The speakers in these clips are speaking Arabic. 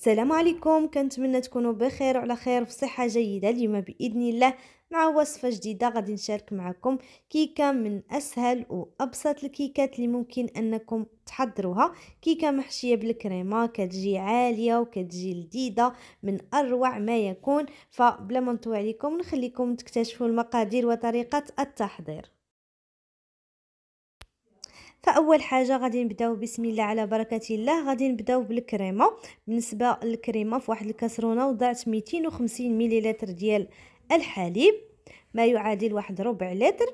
السلام عليكم كنتمنى تكونوا بخير وعلى خير وفي صحه جيده اليوم باذن الله مع وصفه جديده غادي نشارك معكم كيكه من اسهل وابسط الكيكات اللي ممكن انكم تحضروها كيكه محشيه بالكريمه كتجي عاليه وكتجي لذيذه من اروع ما يكون فبلا ما نطول عليكم نخليكم تكتشفوا المقادير وطريقه التحضير فاول حاجه غادي نبداو بسم الله على بركه الله غادي نبداو بالكريمه بالنسبه للكريمه في واحد الكاسرونه وضعت 250 مليلتر ديال الحليب ما يعادل واحد ربع لتر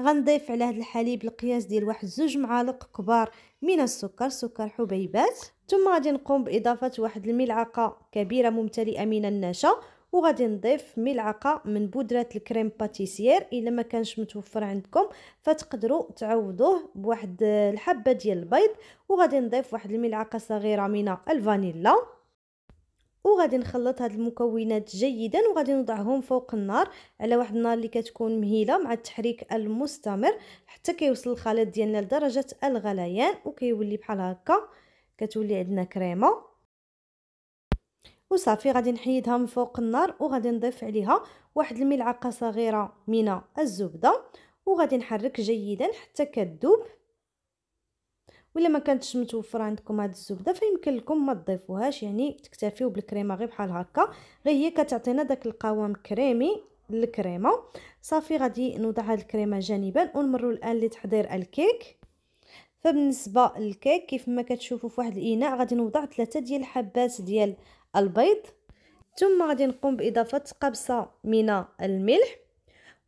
غنضيف على هذا الحليب القياس ديال واحد زوج معالق كبار من السكر سكر حبيبات ثم غادي نقوم باضافه واحد الملعقه كبيره ممتلئه من النشا وغادي نضيف ملعقه من بودره الكريم باتيسير الا ما كانش متوفر عندكم فتقدروا تعوضوه بواحد الحبه ديال البيض وغادي نضيف واحد الملعقه صغيره من الفانيلا وغادي نخلط هاد المكونات جيدا وغادي نوضعهم فوق النار على واحد النار اللي كتكون مهيله مع التحريك المستمر حتى كيوصل الخليط ديالنا لدرجه الغليان وكيولي بحال هكا كتولي عندنا كريمه وصافي غادي نحيدها من فوق النار وغادي نضيف عليها واحد الملعقه صغيره من الزبده وغادي نحرك جيدا حتى كتذوب ولا ما كانتش متوفره عندكم هاد الزبده فيمكن لكم ما تضيفوهاش يعني تكتفيو بالكريمه غير بحال هكا غير هي كتعطينا داك القوام كريمي للكريمه صافي غادي نوضع هاد الكريمه جانبا ونمروا الان لتحضير الكيك فبالنسبه للكيك كيف ما كتشوفوا في واحد الاناء غادي نوضع ثلاثه ديال الحبات ديال البيض ثم غادي نقوم باضافه قبصه من الملح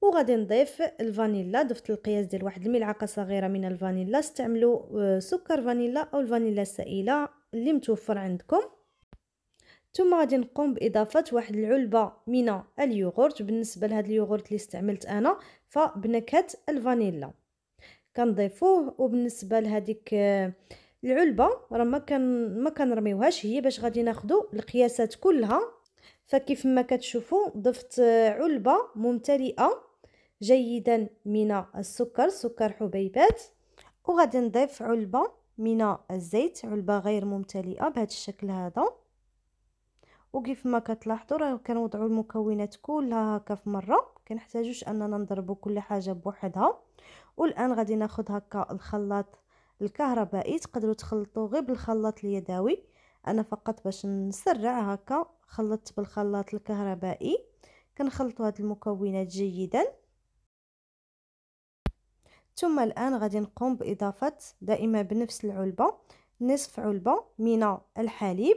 وغادي نضيف الفانيلا ضفت القياس ديال واحد الملعقه صغيره من الفانيلا استعملوا آه، سكر فانيلا او الفانيلا السائله اللي متوفر عندكم ثم غادي نقوم باضافه واحد العلبه من اليوغورت بالنسبه لهذا اليوغورت اللي استعملت انا فبنكهه الفانيلا كنضيفوه وبالنسبه لهذيك آه، العلبه راه ما كان ما كنرميوهاش هي باش غادي ناخدو القياسات كلها فكيف ما كتشوفوا ضفت علبه ممتلئه جيدا من السكر سكر حبيبات وغادي نضيف علبه من الزيت علبه غير ممتلئه بهذا الشكل هذا وكيف ما كتلاحظوا راه كنوضعوا المكونات كلها هكا في مره كنحتاجوش اننا نضربوا كل حاجه بوحدها والان غادي ناخذ هكا الخلاط الكهربائي تقدروا تخلطوا غير بالخلاط اليدوي انا فقط باش نسرع هكا خلطت بالخلاط الكهربائي كنخلطوا هاد المكونات جيدا ثم الان غادي نقوم باضافه دائما بنفس العلبه نصف علبه من الحليب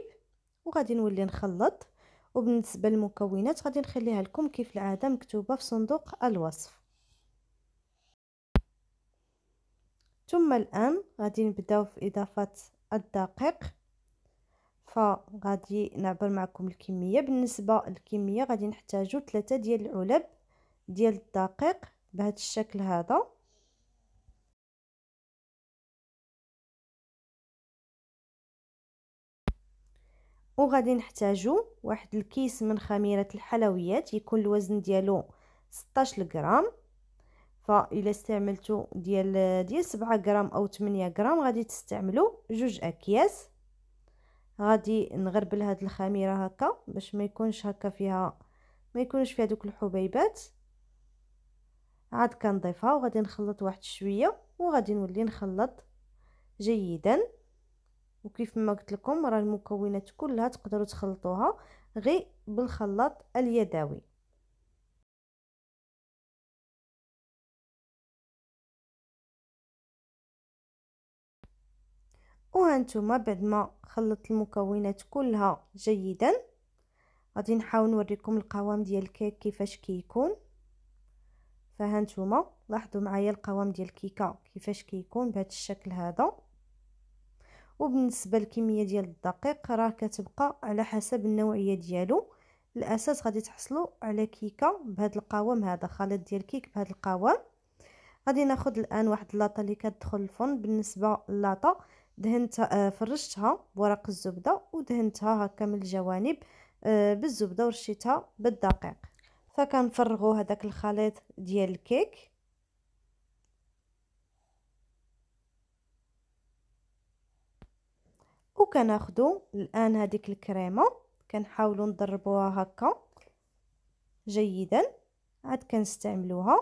وغادي نولي نخلط وبالنسبه للمكونات غادي نخليها لكم كيف العاده مكتوبه في صندوق الوصف ثم الان غادي نبداو في اضافه الدقيق فغادي نعبر معكم الكميه بالنسبه للكميه غادي نحتاجو ثلاثة ديال العلب ديال الدقيق بهذا الشكل هذا وغادي نحتاجو واحد الكيس من خميره الحلويات يكون الوزن ديالو 16 غرام فإلا استعملتو ديال ديال سبعة غرام أو تمنية غرام غادي تستعملو جوج أكياس غادي نغربل هاد الخميرة هكا باش ما يكونش هكا فيها ما يكونش فيها دوك الحبيبات عاد كنضيفها وغادي نخلط واحد شويه وغادي نولي نخلط جيدا وكيف ما قلت لكم راه المكونات كلها تقدروا تخلطوها غير بالخلاط اليدوي وهانتوما بعد ما خلطت المكونات كلها جيدا غادي نحاول نوريكم القوام ديال الكيك كيفاش كيكون فهانتوما لاحظوا معايا القوام ديال الكيكه كيفاش كيكون بهذا الشكل هذا وبالنسبه للكميه ديال الدقيق راه كتبقى على حسب النوعيه ديالو الاساس غادي تحصلوا على كيكه بهذا القوام هذا خليط ديال الكيك بهذا القوام غادي ناخذ الان واحد اللاطه اللي كتدخل الفرن بالنسبه للاطه دهنتها آه، فرشتها بورق الزبده ودهنتها هكا من الجوانب آه، بالزبده ورشيتها بالدقيق فكنفرغو هذاك الخليط ديال الكيك وكناخدو الان هذيك الكريمه كنحاولوا نضربوها هكا جيدا عاد كنستعملوها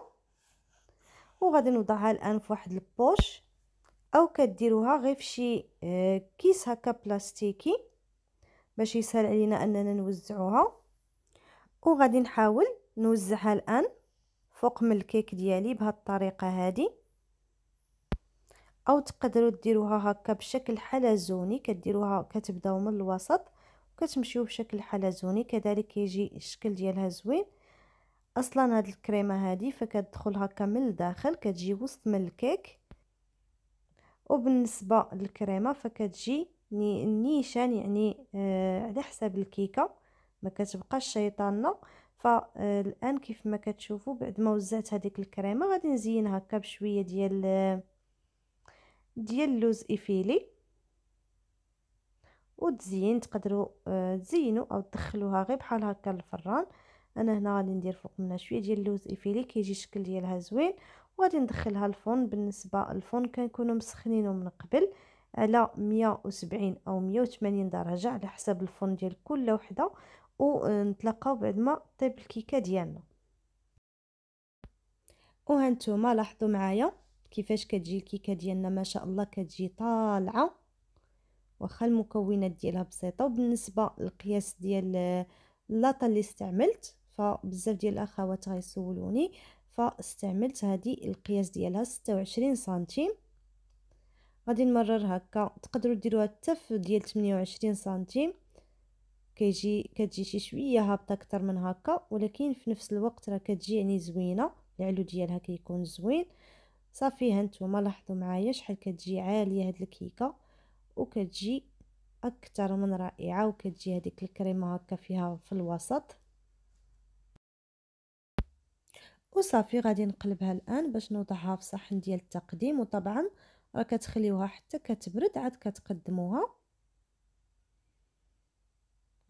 وغادي نوضعها الان في واحد البوش او كديروها غير فشي آه، كيس هكا بلاستيكي باش يسهل علينا اننا نوزعوها وغادي نحاول نوزعها الان فوق من الكيك ديالي بهاد الطريقه هذه او تقدروا ديروها هكا بشكل حلزوني كديروها كتبداو من الوسط وكتمشيو بشكل حلزوني كذلك كيجي الشكل ديالها زوين اصلا هاد الكريمه هذه فكتدخل هكا من الداخل كتجي وسط من الكيك وبالنسبة للكريمة فكتجي نيشان يعني آه على حساب الكيكة ما كتبقى الشيطانة فالان آه، كيف ما كتشوفوا بعد ما وزعت هذيك الكريمه غادي نزينها هكا بشويه ديال آه، ديال اللوز ايفيلي وتزين تقدروا آه، تزينوا او تدخلوها غير بحال هكا الفران انا هنا غادي ندير فوق منها شويه ديال اللوز ايفيلي كيجي الشكل ديالها زوين وغادي ندخلها الفرن بالنسبه الفرن كنكونوا مسخنينه من قبل على 170 او 180 درجه على حسب الفرن ديال كل وحده ونتلاقاو بعد ما طيب الكيكه ديالنا وهانتوما لاحظوا معايا كيفاش كتجي الكيكه ديالنا ما شاء الله كتجي طالعه واخا المكونات ديالها بسيطه وبالنسبه للقياس ديال اللاطه اللي استعملت فبزاف ديال الاخوات غيسولوني فاستعملت هذه القياس ديالها ستة وعشرين سنتيم غادي نمرر هكا تقدروا ديروها حتى في ديال 28 سنتيم كيجي كتجي شي شويه هابطه اكثر من هكا ولكن في نفس الوقت راه كتجي يعني زوينه العلو ديالها كيكون زوين صافي هانتوما لاحظوا معايا شحال كتجي عاليه هاد الكيكه وكتجي اكثر من رائعه وكتجي هذيك الكريمه هكا فيها في الوسط وصافي غادي نقلبها الان باش نوضعها في صحن ديال التقديم وطبعا راه كتخليوها حتى كتبرد عاد كتقدموها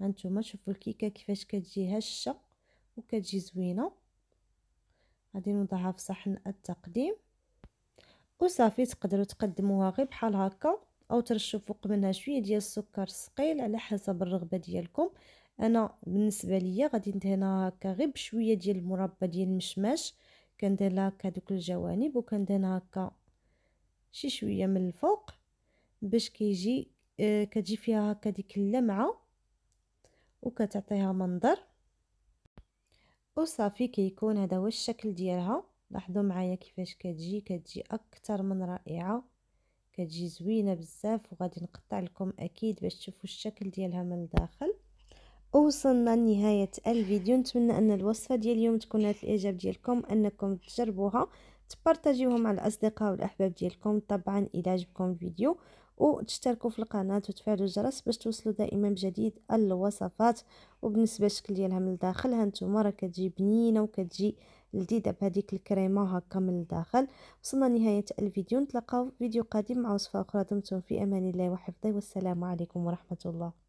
هانتوما شوفوا الكيكه كيفاش كتجي هشه وكتجي زوينه غادي نوضعها في صحن التقديم وصافي تقدروا تقدموها غير بحال هكا او ترشوا فوق منها شويه ديال السكر ثقيل على حسب الرغبه ديالكم انا بالنسبه ليا غادي ندهنها هكا غير بشويه ديال المربى ديال المشماش كندير لها هكا دوك الجوانب وكندهنها هكا شي شويه من الفوق باش كيجي آه كتجي فيها هكا ديك اللمعه وكتعطيها منظر وصافي كيكون هذا هو الشكل ديالها لاحظوا معايا كيفاش كتجي كتجي اكثر من رائعه كتجي زوينه بزاف وغادي نقطع لكم اكيد باش تشوفوا الشكل ديالها من الداخل وصلنا لنهاية الفيديو نتمنى أن الوصفة ديال اليوم تكون نالت الإعجاب ديالكم أنكم تجربوها تبارطاجيوها مع الأصدقاء والأحباب ديالكم طبعا إذا عجبكم الفيديو وتشتركوا في القناة وتفعلوا الجرس باش توصلوا دائما بجديد الوصفات وبالنسبة للشكل ديالها من الداخل هانتوما راه كتجي بنينة وكتجي لذيذة بهذيك الكريمة هكا من الداخل وصلنا لنهاية الفيديو نتلاقاو فيديو قادم مع وصفة أخرى دمتم في أمان الله وحفظه والسلام عليكم ورحمة الله